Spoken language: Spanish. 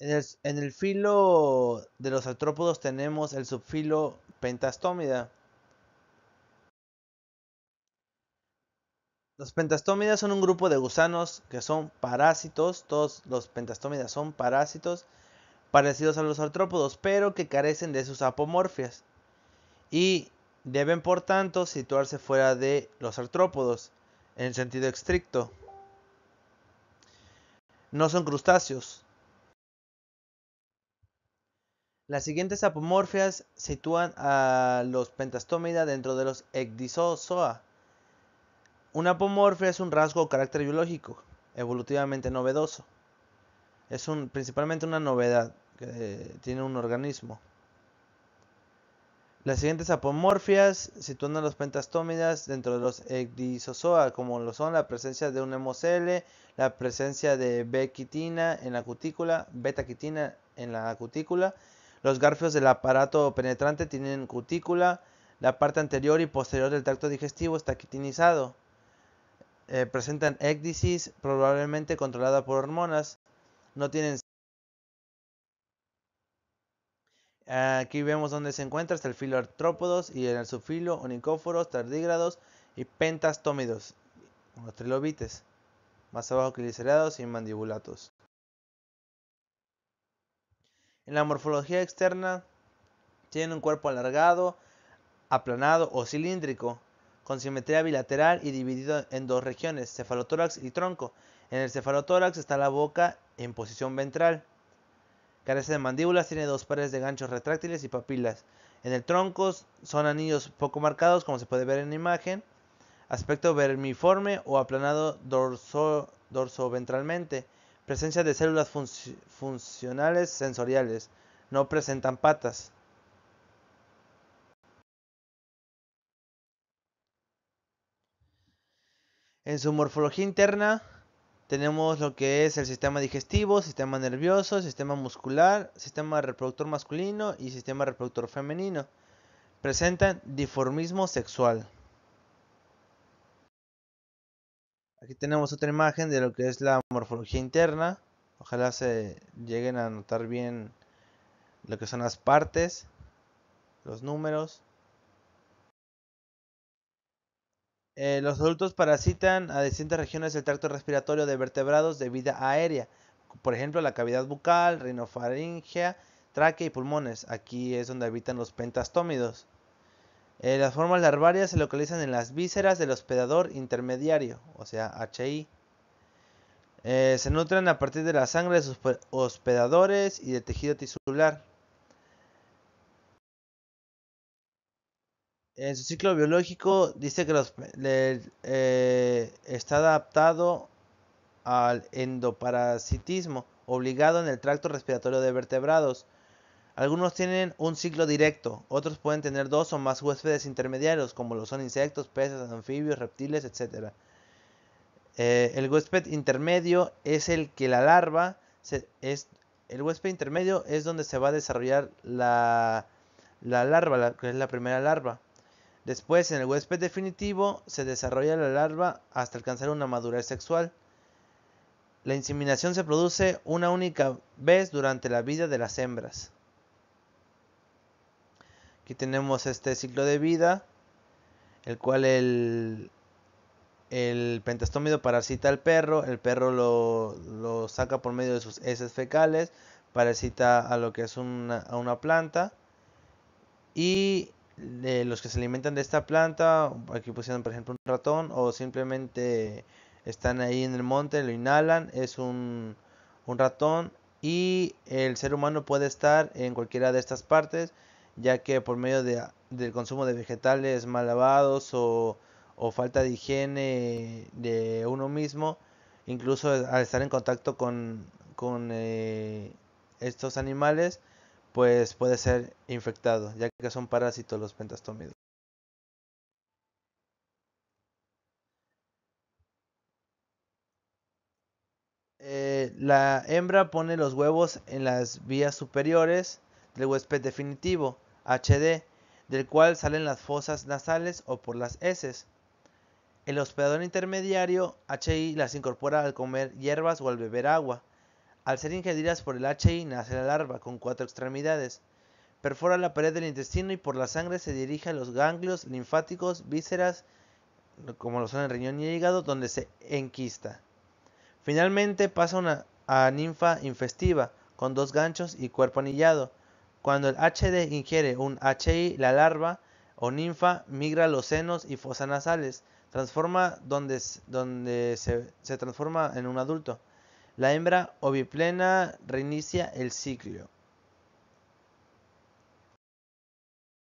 En el, filo de los artrópodos tenemos el subfilo pentastómida. Los pentastómidas son un grupo de gusanos que son parásitos, todos los pentastómidas son parásitos parecidos a los artrópodos, pero que carecen de sus apomorfias y deben por tanto situarse fuera de los artrópodos en el sentido estricto. No son crustáceos, Las siguientes apomorfias sitúan a los pentastómida dentro de los ecdysozoa. Una apomorfia es un rasgo o carácter biológico, evolutivamente novedoso. Es principalmente una novedad que eh, tiene un organismo. Las siguientes apomorfias sitúan a los pentastómidas dentro de los ecdysozoa, como lo son la presencia de un hemocele, la presencia de b en la cutícula, beta-quitina en la cutícula los garfios del aparato penetrante tienen cutícula. La parte anterior y posterior del tracto digestivo está quitinizado. Eh, presentan ecdisis, probablemente controlada por hormonas. No tienen. Aquí vemos dónde se encuentra, hasta el filo artrópodos y en el subfilo onicóforos, tardígrados y pentastómidos, los trilobites. Más abajo glicerados y mandibulatos. En la morfología externa tiene un cuerpo alargado, aplanado o cilíndrico, con simetría bilateral y dividido en dos regiones, cefalotórax y tronco. En el cefalotórax está la boca en posición ventral. Carece de mandíbulas, tiene dos pares de ganchos retráctiles y papilas. En el tronco son anillos poco marcados, como se puede ver en la imagen. Aspecto vermiforme o aplanado dorso, ventralmente Presencia de células funcionales sensoriales. No presentan patas. En su morfología interna tenemos lo que es el sistema digestivo, sistema nervioso, sistema muscular, sistema reproductor masculino y sistema reproductor femenino. Presentan diformismo sexual. Aquí tenemos otra imagen de lo que es la morfología interna. Ojalá se lleguen a notar bien lo que son las partes, los números. Eh, los adultos parasitan a distintas regiones del tracto respiratorio de vertebrados de vida aérea, por ejemplo la cavidad bucal, rinofaringea, tráquea y pulmones. Aquí es donde habitan los pentastómidos. Eh, las formas larvarias se localizan en las vísceras del hospedador intermediario, o sea, HI. Eh, se nutren a partir de la sangre de sus hospedadores y de tejido tisular. En su ciclo biológico dice que eh, está adaptado al endoparasitismo, obligado en el tracto respiratorio de vertebrados. Algunos tienen un ciclo directo, otros pueden tener dos o más huéspedes intermediarios, como lo son insectos, peces, anfibios, reptiles, etc. Eh, el huésped intermedio es el que la larva es, el huésped intermedio es donde se va a desarrollar la, larva, que es la primera larva. Después, en el huésped definitivo, se desarrolla la larva hasta alcanzar una madurez sexual. La inseminación se produce una única vez durante la vida de las hembras. Aquí tenemos este ciclo de vida, el cual el, el pentastómido parasita al perro, el perro lo, saca por medio de sus heces fecales, parasita a lo que es una, planta y los que se alimentan de esta planta, aquí pusieron por ejemplo un ratón o simplemente están ahí en el monte, lo inhalan, es un ratón y el ser humano puede estar en cualquiera de estas partes ya que por medio del consumo de vegetales mal lavados o, falta de higiene de uno mismo, incluso al estar en contacto con, eh, estos animales, pues puede ser infectado, ya que son parásitos los pentastómidos. Eh, la hembra pone los huevos en las vías superiores del huésped definitivo. HD, del cual salen las fosas nasales o por las heces. El hospedador intermediario HI las incorpora al comer hierbas o al beber agua. Al ser ingeridas por el HI nace la larva con cuatro extremidades. Perfora la pared del intestino y por la sangre se dirige a los ganglios linfáticos, vísceras, como lo son el riñón y el hígado, donde se enquista. Finalmente pasa una, ninfa infestiva, con dos ganchos y cuerpo anillado. Cuando el HD ingiere un HI, la larva o ninfa migra los senos y fosas nasales, transforma donde, donde se, se transforma en un adulto. La hembra oviplena reinicia el ciclo.